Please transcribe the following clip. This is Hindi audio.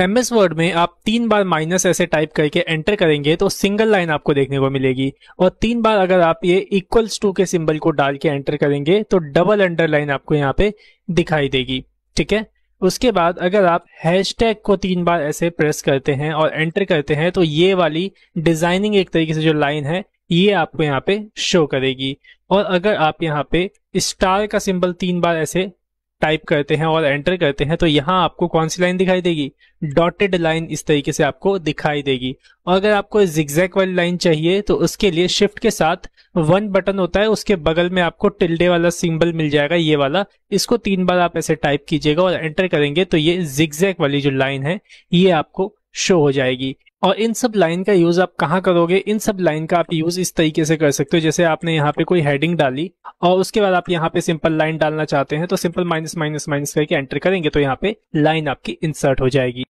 एम एस वर्ड में आप तीन बार माइनस ऐसे टाइप करके एंटर करेंगे तो सिंगल लाइन आपको देखने को मिलेगी और तीन बार अगर आप ये इक्वल्स टू के सिंबल को डाल के एंटर करेंगे तो डबल अंडरलाइन आपको यहाँ पे दिखाई देगी ठीक है उसके बाद अगर आप हैशटैग को तीन बार ऐसे प्रेस करते हैं और एंटर करते हैं तो ये वाली डिजाइनिंग एक तरीके से जो लाइन है ये आपको यहाँ पे शो करेगी और अगर आप यहाँ पे स्टार का सिंबल तीन बार ऐसे टाइप करते हैं और एंटर करते हैं तो यहाँ आपको कौन सी लाइन दिखाई देगी डॉटेड लाइन इस तरीके से आपको दिखाई देगी और अगर आपको जिग्जैक वाली लाइन चाहिए तो उसके लिए शिफ्ट के साथ वन बटन होता है उसके बगल में आपको टिल्डे वाला सिंबल मिल जाएगा ये वाला इसको तीन बार आप ऐसे टाइप कीजिएगा और एंटर करेंगे तो ये जिग्जैक वाली जो लाइन है ये आपको शो हो जाएगी और इन सब लाइन का यूज आप कहाँ करोगे इन सब लाइन का आप यूज इस तरीके से कर सकते हो जैसे आपने यहाँ पे कोई हेडिंग डाली और उसके बाद आप यहाँ पे सिंपल लाइन डालना चाहते हैं तो सिंपल माइनस माइनस माइनस करके एंटर करेंगे तो यहाँ पे लाइन आपकी इंसर्ट हो जाएगी